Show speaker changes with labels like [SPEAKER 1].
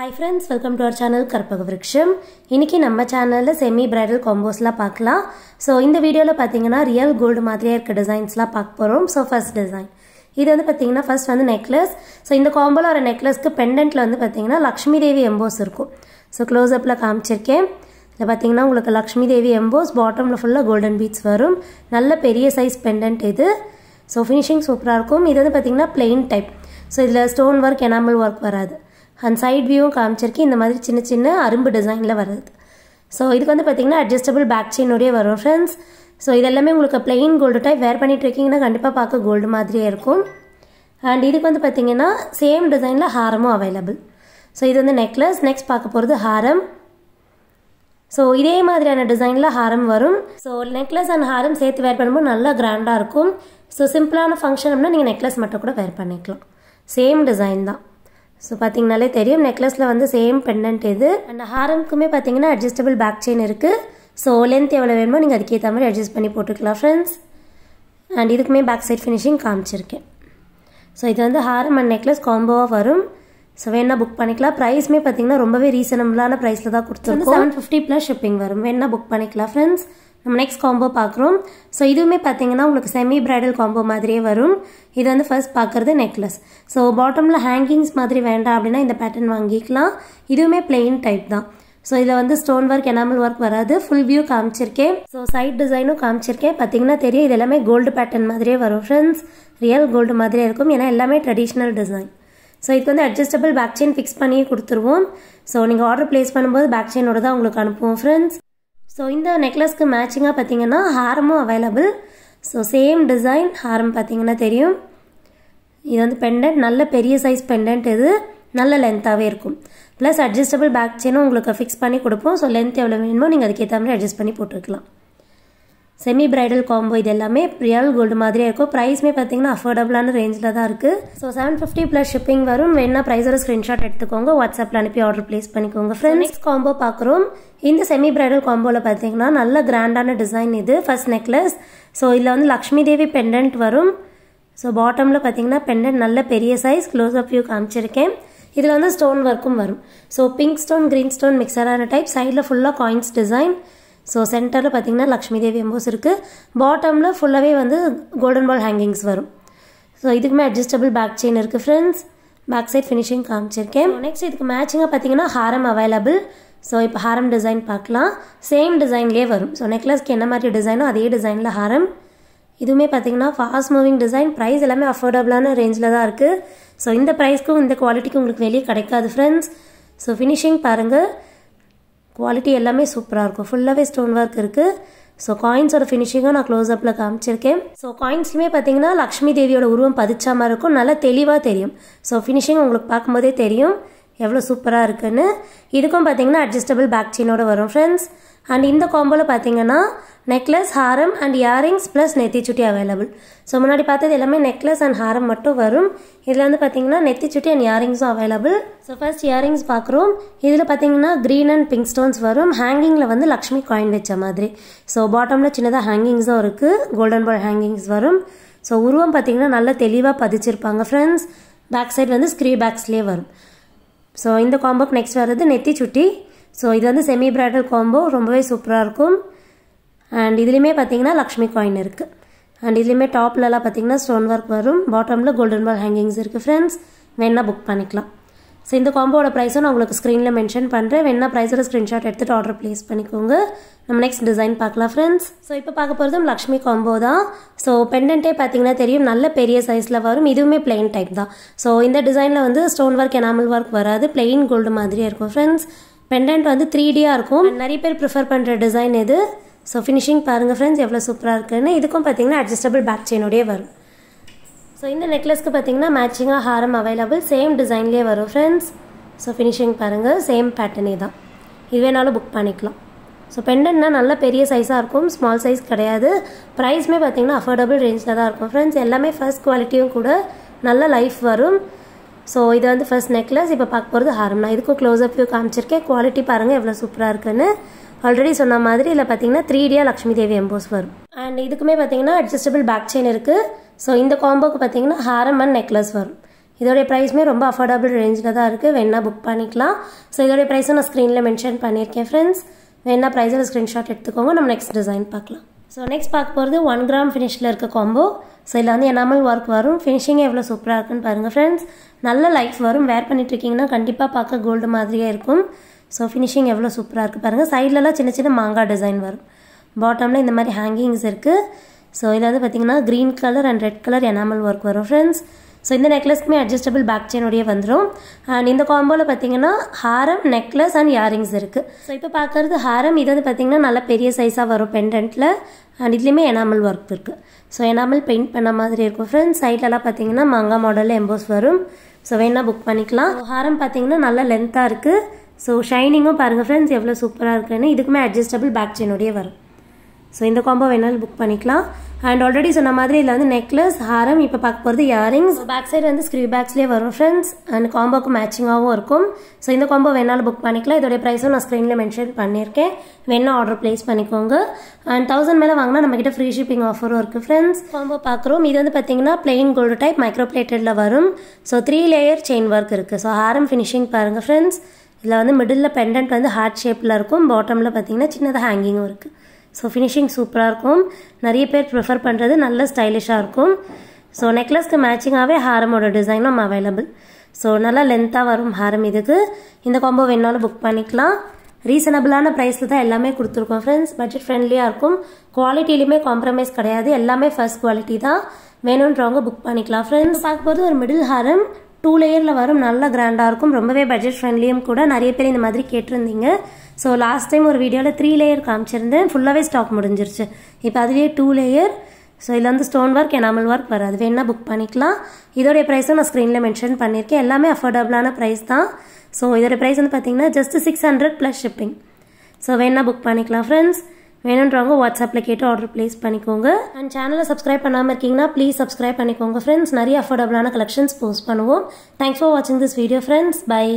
[SPEAKER 1] hi friends welcome to our channel Karpaga Vruksham இன்றைக்கி நம்ம சேனலில் செமி பிரைடல் காம்போஸ்லாம் பார்க்கலாம் ஸோ இந்த வீடியோவில் பார்த்தீங்கன்னா ரியல் கோல்டு மாதிரியே இருக்க டிசைன்ஸ்லாம் பார்க்க போகிறோம் ஸோ ஃபஸ்ட் டிசைன் இது வந்து பார்த்தீங்கன்னா ஃபஸ்ட் வந்து நெக்லஸ் ஸோ இந்த காம்போவில் வர நெக்லஸ்க்கு பெண்டன்ட்டில் வந்து பார்த்தீங்கன்னா லக்ஷ்மி தேவி எம்போஸ் இருக்கும் ஸோ க்ளோஸ்அப்பில் காமிச்சிருக்கேன் இதில் பார்த்தீங்கன்னா உங்களுக்கு லக்ஷ்மி தேவி எம்போஸ் பாட்டமில் ஃபுல்லாக கோல்டன் பீட்ஸ் வரும் நல்ல பெரிய சைஸ் பெண்டன்ட் இது ஸோ ஃபினிஷிங் சூப்பராக இருக்கும் இது வந்து பார்த்தீங்கன்னா பிளெயின் டைப் ஸோ இதில் ஸ்டோன் ஒர்க் எனாமல் ஒர்க் வராது அண்ட் சைட் வியூவும் காமிச்சிருக்கு இந்த மாதிரி சின்ன சின்ன அரும்பு டிசைனில் வருது ஸோ இதுக்கு வந்து பார்த்திங்கன்னா அட்ஜஸ்டபிள் பேக் செயினுடைய வரும் ஃப்ரெண்ட்ஸ் ஸோ இதெல்லாமே உங்களுக்கு பிளெயின் கோல்டு டைப் வேர் பண்ணிட்டு இருக்கீங்கன்னா கண்டிப்பாக பார்க்க கோல்டு மாதிரியே இருக்கும் அண்ட் இதுக்கு வந்து பார்த்திங்கன்னா சேம் டிசைனில் ஹாரமும் அவைலபிள் ஸோ இது வந்து நெக்லஸ் நெக்ஸ்ட் பார்க்க போகிறது ஹாரம் ஸோ இதே மாதிரியான டிசைனில் ஹாரம் வரும் ஸோ நெக்லஸ் அண்ட் ஹாரம் சேர்த்து வேர் பண்ணும்போது நல்லா கிராண்டாக இருக்கும் ஸோ சிம்பிளான ஃபங்க்ஷன் அப்படின்னா நீங்கள் நெக்லஸ் மட்டும் கூட வேர் பண்ணிக்கலாம் சேம் டிசைன் தான் ஸோ பார்த்தீங்கனாலே தெரியும் நெக்லஸில் வந்து சேம் பெண்டன்ட் இது அண்ட் ஹாரம்க்குமே பார்த்தீங்கன்னா அட்ஜஸ்டபிள் பேக் செயின் இருக்குது ஸோ லென்த் எவ்வளோ வேணுமோ நீங்கள் அதுக்கேற்ற மாதிரி அட்ஜஸ்ட் பண்ணி போட்டுக்கலாம் ஃப்ரெண்ட்ஸ் அண்ட் இதுக்குமே பேக் சைட் ஃபினிஷிங் காமிச்சிருக்கேன் ஸோ இது வந்து ஹாரம் அண்ட் நெக்லஸ் காம்போவாக வரும் ஸோ வேணால் புக் பண்ணிக்கலாம் ப்ரைஸ்மே பார்த்தீங்கன்னா ரொம்பவே ரீசனபிளான ப்ரைஸில் தான் கொடுத்துருக்கோம் செவன் ஃபிஃப்டி ப்ளஸ் ஷிப்பிங் வரும் வேணால் புக் பண்ணிக்கலாம் ஃப்ரெண்ட்ஸ் நம்ம நெக்ஸ்ட் காம்போ பார்க்குறோம் ஸோ இதுவுமே பார்த்தீங்கன்னா உங்களுக்கு செமி பிரைடல் காம்போ மாதிரியே வரும் இது வந்து ஃபர்ஸ்ட் பார்க்குறது நெக்லஸ் ஸோ பாட்டமில் ஹேங்கிங்ஸ் மாதிரி வேண்டாம் அப்படின்னா இந்த பேட்டர்ன் வாங்கிக்கலாம் இதுவுமே பிளெயின் டைப் தான் ஸோ இதில் வந்து ஸ்டோன் ஒர்க் எனாமல் ஒர்க் வராது ஃபுல் வியூ காமிச்சிருக்கேன் ஸோ சைட் டிசைனும் காமிச்சிருக்கேன் பார்த்தீங்கன்னா தெரியும் இது எல்லாமே கோல்டு பேட்டர்ன் மாதிரியே வரும் ஃப்ரெண்ட்ஸ் ரியல் கோல்டு மாதிரியே இருக்கும் ஏன்னா எல்லாமே ட்ரெடிஷ்னல் டிசைன் ஸோ இதுக்கு வந்து அட்ஜஸ்டபிள் பேக் செயின் ஃபிக்ஸ் பண்ணி கொடுத்துருவோம் ஸோ நீங்கள் ஆர்டர் பிளேஸ் பண்ணும்போது பேக் செயினோட தான் உங்களுக்கு அனுப்புவோம் ஃப்ரெண்ட்ஸ் ஸோ இந்த நெக்லஸ்க்கு மேட்சிங்காக பார்த்தீங்கன்னா ஹாரமும் அவைலபிள் ஸோ சேம் டிசைன் ஹாரம் பார்த்தீங்கன்னா தெரியும் இது வந்து பெண்டன்ட் நல்ல பெரிய சைஸ் பெண்டன்ட் இது நல்ல லென்த்தாகவே இருக்கும் ப்ளஸ் அட்ஜஸ்டபிள் பேக் செயினும் உங்களுக்கு ஃபிக்ஸ் பண்ணி கொடுப்போம் ஸோ லென்த் எவ்வளோ வேணுமோ நீங்கள் அதுக்கேற்ற மாதிரி அட்ஜஸ்ட் பண்ணி போட்டுருக்கலாம் செமி பிரைடல் காம்போ இது எல்லாமே ரியல் கோல்டு மாதிரியே இருக்கும் ப்ரைஸ்மே பார்த்தீங்கன்னா அஃபோர்டபுளான ரேஞ்சில் தான் இருக்குது so seven fifty plus shipping வரும் வேணா ப்ரைஸோட ஸ்க்ரீன்ஷாட் எடுத்துக்கோங்க வாட்ஸ்அப்பில் அனுப்பி ஆர்டர் ப்ளேஸ் பண்ணிக்கோங்க ஃப்ரெண்ட்ஸ் காம்போ பார்க்குறோம் இந்த செமி பிரைடல் காம்போவில் பார்த்தீங்கன்னா நல்ல கிராண்டான டிசைன் இது ஃபர்ஸ்ட் நெக்லஸ் ஸோ இதில் வந்து லக்ஷ்மி தேவி பெண்டன்ட் வரும் ஸோ பாட்டமில் பார்த்தீங்கன்னா பெண்டன்ட் நல்ல பெரிய சைஸ் க்ளோஸ் அப் வியூ காமிச்சிருக்கேன் இதில் வந்து ஸ்டோன் ஒர்க்கும் வரும் so pink stone green stone மிக்சரான டைப் சைடில் ஃபுல்லாக காயின்ஸ் டிசைன் ஸோ சென்டரில் பார்த்திங்கன்னா லக்ஷ்மி தேவி எம்போஸ் இருக்குது பாட்டமில் ஃபுல்லாகவே வந்து கோல்டன் பால் ஹேங்கிங்ஸ் வரும் ஸோ இதுக்குமே அட்ஜஸ்டபிள் பேக் செயின் இருக்குது ஃப்ரெண்ட்ஸ் பேக் சைட் ஃபினிஷிங் காமிச்சிருக்கேன் நெக்ஸ்ட் இதுக்கு மேட்சிங்காக பார்த்தீங்கன்னா ஹாரம் அவைலபிள் ஸோ இப்போ ஹாரம் டிசைன் பார்க்கலாம் சேம் டிசைன்லேயே வரும் ஸோ நெக்லஸ்க்கு என்ன மாதிரி டிசைனோ அதே டிசைனில் ஹாரம் இதுவுமே பார்த்தீங்கன்னா ஃபாஸ்ட் மூவிங் டிசைன் ப்ரைஸ் எல்லாமே அஃபோர்டபுளான ரேஞ்சில் தான் இருக்குது ஸோ இந்த ப்ரைஸ்க்கும் இந்த குவாலிட்டிக்கும் உங்களுக்கு வெளியே கிடைக்காது ஃப்ரெண்ட்ஸ் ஸோ ஃபினிஷிங் பாருங்கள் குவாலிட்டி எல்லாமே சூப்பராக இருக்கும் ஃபுல்லாகவே ஸ்டோன் ஒர்க் இருக்குது ஸோ காயின்ஸோட ஃபினிஷிங்கும் நான் க்ளோஸ் அப்பில் காமிச்சிருக்கேன் ஸோ காயின்ஸுமே பார்த்தீங்கன்னா லக்ஷ்மி தேவியோட உருவம் பதிச்சாமல் மாதிரி இருக்கும் நல்லா தெளிவாக தெரியும் ஸோ ஃபினிஷிங் உங்களுக்கு பார்க்கும்போதே தெரியும் எவ்வளோ சூப்பராக இருக்குன்னு இதுக்கும் பார்த்தீங்கன்னா அட்ஜஸ்டபிள் பேக் சீனோட வரும் ஃப்ரெண்ட்ஸ் அண்ட் இந்த காம்போவில் பார்த்தீங்கன்னா நெக்லஸ் ஹாரம் அண்ட் இயரிங்ஸ் ப்ளஸ் நெத்திச்சுட்டி அவைலபிள் ஸோ முன்னாடி பார்த்தது எல்லாமே நெக்லஸ் அண்ட் ஹாரம் மட்டும் வரும் இதில் வந்து பார்த்தீங்கன்னா நெத்திச்சுட்டி அண்ட் இயரிங்ஸும் அவைலபிள் ஸோ ஃபர்ஸ்ட் இயரிங்ஸ் பார்க்குறோம் இதில் பார்த்தீங்கன்னா க்ரீன் அண்ட் பிங்க் ஸ்டோன்ஸ் வரும் ஹேங்கிங்கில் வந்து லக்ஷ்மி காயின் வச்ச மாதிரி ஸோ பாட்டமில் சின்னதாக ஹேங்கிங்ஸும் இருக்குது கோல்டன் பால் ஹேங்கிங்ஸ் வரும் ஸோ உருவம் பார்த்தீங்கன்னா நல்லா தெளிவாக பதிச்சிருப்பாங்க ஃப்ரெண்ட்ஸ் பேக் சைடு வந்து ஸ்க்ரீ பேக்ஸ்லேயே வரும் ஸோ இந்த காம்போக்கு நெக்ஸ்ட் வர்றது நெத்தி சுட்டி ஸோ இது வந்து செமி பிரைடல் காம்போ ரொம்பவே சூப்பராக இருக்கும் அண்ட் இதுலேயுமே பார்த்தீங்கன்னா லக்ஷ்மி காயின் இருக்குது அண்ட் இதுலேயுமே டாப்லலாம் பார்த்தீங்கன்னா ஸ்டோன் ஒர்க் வரும் பாட்டமில் கோல்டன் பால் ஹேங்கிங்ஸ் இருக்குது ஃப்ரெண்ட்ஸ் வேணால் புக் பண்ணிக்கலாம் ஸோ இந்த காம்போட ப்ரைஸும் நான் உங்களுக்கு ஸ்க்ரீனில் மென்ஷன் பண்ணுறேன் வேணா ப்ரைஸோட ஸ்க்ரீன்ஷாட் எடுத்துகிட்டு ஆர்டர் ப்ளேஸ் பண்ணிக்கோங்க நம்ம நெக்ஸ்ட் டிசைன் பார்க்கலாம் ஃப்ரெண்ட்ஸ் ஸோ இப்போ பார்க்க போகிறதும் லக்ஷ்மி காம்போ தான் ஸோ பெண்டன்ட்டே பார்த்தீங்கன்னா தெரியும் நல்ல பெரிய சைஸில் வரும் இதுவுமே பிளெயின் டைப் தான் ஸோ இந்த டிசைனில் வந்து ஸ்டோன் ஒர்க் எனாமல் ஒர்க் வராது பிளெயின் கோல்டு மாதிரியே இருக்கும் ஃப்ரெண்ட்ஸ் பெண்டன்ட் வந்து த்ரீ டியாக இருக்கும் நிறைய பேர் ப்ரிஃபர் பண்ணுற டிசைன் இது ஸோ ஃபினிஷிங் பாருங்கள் ஃப்ரெண்ட்ஸ் எவ்வளோ சூப்பராக இருக்குதுன்னு இதுக்கும் பார்த்தீங்கன்னா அட்ஜஸ்டபிள் பேக் செயினோடய வரும் ஸோ இந்த நெக்லஸ்க்கு பார்த்தீங்கன்னா மேட்சிங்காக ஹாரம் அவைலபிள் சேம் டிசைன்லேயே வரும் ஃப்ரெண்ட்ஸ் ஸோ ஃபினிஷிங் பாருங்கள் சேம் பேட்டர்னே தான் இது வேணாலும் புக் பண்ணிக்கலாம் ஸோ பெண்டன்னா நல்ல பெரிய சைஸாக இருக்கும் ஸ்மால் சைஸ் கிடையாது ப்ரைஸ்மே பார்த்தீங்கன்னா அஃபோர்டபுள் ரேஞ்சில் தான் இருக்கும் ஃப்ரெண்ட்ஸ் எல்லாமே ஃபர்ஸ்ட் குவாலிட்டியும் கூட நல்ல லைஃப் வரும் ஸோ இது வந்து ஃபர்ஸ்ட் நெக்லஸ் இப்போ பார்க்க போகிறது ஹாரம்னா இதுக்கும் க்ளோஸ் அப் வியூ காமிச்சிருக்கேன் குவாலிட்டி பாருங்கள் எவ்வளோ சூப்பராக இருக்குன்னு ஆல்ரெடி சொன்ன மாதிரி இதில் பார்த்தீங்கன்னா த்ரீ டியாக லக்ஷ்மி தேவி எம்போஸ் வரும் அண்ட் இதுக்குமே பார்த்தீங்கன்னா அட்ஜஸ்டபிள் பேக் செயின் இருக்குது ஸோ இந்த காம்போக்கு பார்த்தீங்கன்னா ஹாரம் அண்ட் நெக்லஸ் வரும் இதோடைய ப்ரைஸுமே ரொம்ப அஃபோர்டபுள் ரேஞ்சில் தான் இருக்குது வேணால் புக் பண்ணிக்கலாம் ஸோ இதோடைய ப்ரைஸும் நான் ஸ்க்ரீனில் மென்ஷன் பண்ணியிருக்கேன் ஃப்ரெண்ட்ஸ் வேணா ப்ரைஸில் ஸ்க்ரீன்ஷாட் எடுத்துக்கோங்க நம்ம நெக்ஸ்ட் டிசைன் பார்க்கலாம் ஸோ நெக்ஸ்ட் பார்க்க போகிறது ஒன் கிராம் ஃபினிஷில் இருக்க காம்போ ஸோ இதில் வந்து எனாமல் ஒர்க் வரும் ஃபினிஷிங்கே எவ்வளோ சூப்பராக இருக்குன்னு பாருங்கள் ஃப்ரெண்ட்ஸ் நல்ல லைஃப் வரும் வேர் இருக்கீங்கன்னா கண்டிப்பாக பார்க்க கோல்டு மாதிரியே இருக்கும் ஸோ ஃபினிஷிங் எவ்வளோ சூப்பராக இருக்குது பாருங்கள் சைட்லலாம் சின்ன சின்ன மாங்காய் டிசைன் வரும் பாட்டமில் இந்த மாதிரி ஹேங்கிங்ஸ் இருக்குது ஸோ இதில் வந்து பார்த்திங்கன்னா green colour and red colour enamel work வரும் ஃப்ரெண்ட்ஸ் ஸோ இந்த நெக்லஸ்க்குமே அட்ஜஸ்டபிள் பேக் செயினோடைய வந்துடும் அண்ட் இந்த காம்போவில் பார்த்தீங்கன்னா ஹாரம் நெக்லஸ் அண்ட் இயரிங்ஸ் இருக்குது ஸோ இப்போ பார்க்குறது ஹாரம் இது வந்து பார்த்திங்கன்னா நல்லா பெரிய சைஸாக வரும் பெண்டன்ட்டில் அண்ட் இதுலேயுமே எனாமல் ஒர்க் இருக்குது ஸோ எனாமல் பெயிண்ட் பண்ண மாதிரி இருக்கும் ஃப்ரெண்ட்ஸ் சைட்லலாம் பார்த்தீங்கன்னா மங்கா மாடலில் எம்போஸ் வரும் ஸோ வேணால் புக் பண்ணிக்கலாம் ஹாரம் பார்த்தீங்கன்னா நல்லா லென்த்தாக இருக்குது ஸோ ஷைனிங்கும் பாருங்கள் ஃப்ரெண்ட்ஸ் எவ்வளோ சூப்பராக இருக்குன்னு இதுக்குமே அட்ஜஸ்டபிள் பேக் செயினோடய வரும் ஸோ இந்த காம்போ வேணாலும் புக் பண்ணிக்கலாம் அண்ட் ஆல்ரெடி சொன்ன மாதிரி இதில் வந்து நெக்லஸ் ஹாரம் இப்போ பார்க்க போகிறது இயரிங்ஸ் பேக் சைடு வந்து ஸ்க்ரீ பேக்ஸ்லேயே வரும் ஃப்ரெண்ட்ஸ் அண்ட் காம்போக்கு மேட்சிங்காகவும் இருக்கும் ஸோ இந்த காம்போ வேணாலும் புக் பண்ணிக்கலாம் இதோடைய ப்ரைஸும் நான் ஸ்க்ரீனில் மென்ஷன் பண்ணியிருக்கேன் வேணால் ஆர்டர் ப்ளேஸ் பண்ணிக்கோங்க அண்ட் தௌசண்ட் மேலே வாங்கினா நம்மக்கிட்ட ஃப்ரீ ஷிப்பிங் ஆஃபரும் இருக்குது ஃப்ரெண்ட்ஸ் காம்போ பார்க்குறோம் இது வந்து பார்த்தீங்கன்னா பிளெயின் கோல்டு டைப் மைக்ரோ பிளேட்டடில் வரும் so three layer chain work இருக்குது ஸோ ஹாரம் ஃபினிஷிங் பாருங்கள் ஃப்ரெண்ட்ஸ் இதில் வந்து மிடில் பெண்டன்ட் வந்து ஹார்ட் ஷேப்பில் இருக்கும் பாட்டமில் பார்த்தீங்கன்னா சின்னதாக ஹேங்கிங்கும் இருக்குது ஸோ ஃபினிஷிங் சூப்பராக இருக்கும் நிறைய பேர் ப்ரிஃபர் பண்ணுறது நல்ல ஸ்டைலிஷாக இருக்கும் ஸோ நெக்லஸ்க்கு மேட்சிங்காகவே ஹாரமோட டிசைனும் நம்ம அவைலபிள் ஸோ நல்லா லென்த்தாக வரும் ஹாரம் இதுக்கு இந்த காம்போ வேணாலும் புக் பண்ணிக்கலாம் ரீசனபிளான ப்ரைஸில் தான் எல்லாமே கொடுத்துருக்கோம் ஃப்ரெண்ட்ஸ் பட்ஜெட் ஃப்ரெண்ட்லியாக இருக்கும் குவாலிட்டிலையுமே காம்ப்ரமைஸ் கிடையாது எல்லாமே ஃபர்ஸ்ட் குவாலிட்டி தான் வேணுன்றவங்க புக் பண்ணிக்கலாம் ஃப்ரெண்ட்ஸ் பார்க்கும்போது ஒரு மிடில் ஹாரம் டூ லேயரில் வரும் நல்ல கிராண்டாக இருக்கும் ரொம்பவே பட்ஜெட் ஃப்ரெண்ட்லியும் கூட நிறைய பேர் இந்த மாதிரி கேட்டிருந்தீங்க ஸோ லாஸ்ட் டைம் ஒரு வீடியோவில் த்ரீ லேயர் காமிச்சிருந்தேன் ஃபுல்லாகவே ஸ்டாக் முடிஞ்சிருச்சு இப்போ அதுவே டூ லேயர் ஸோ இதில் வந்து ஸ்டோன் ஒர்க் எனாமல் ஒர்க் வராது வேணால் புக் பண்ணிக்கலாம் இதோடைய ப்ரைஸும் நான் ஸ்க்ரீனில் மென்ஷன் பண்ணியிருக்கேன் எல்லாமே அஃபோர்டபுளான ப்ரைஸ் தான் ஸோ இதோடைய ப்ரைஸ் வந்து பார்த்தீங்கன்னா just six hundred plus shipping so வேணால் புக் பண்ணிக்கலாம் ஃப்ரெண்ட்ஸ் வேணுன்றவங்க வாட்ஸ்அப்பில் கேட்டு ஆர்டர் ப்ளேஸ் பண்ணிக்கோங்க அண்ட் சேனலை சப்ஸ்கிரைப் பண்ணாமல் இருக்கீங்கன்னா ப்ளீஸ் சப்ஸ்கிரைப் பண்ணிக்கோங்க ஃப்ரெண்ட்ஸ் நிறைய அஃபோர்டபுளான கலெக்ஷன்ஸ் போஸ்ட் பண்ணுவோம் தேங்க்ஸ் ஃபார் வாட்சிங் திஸ் வீடியோ ஃப்ரெண்ட்ஸ் பை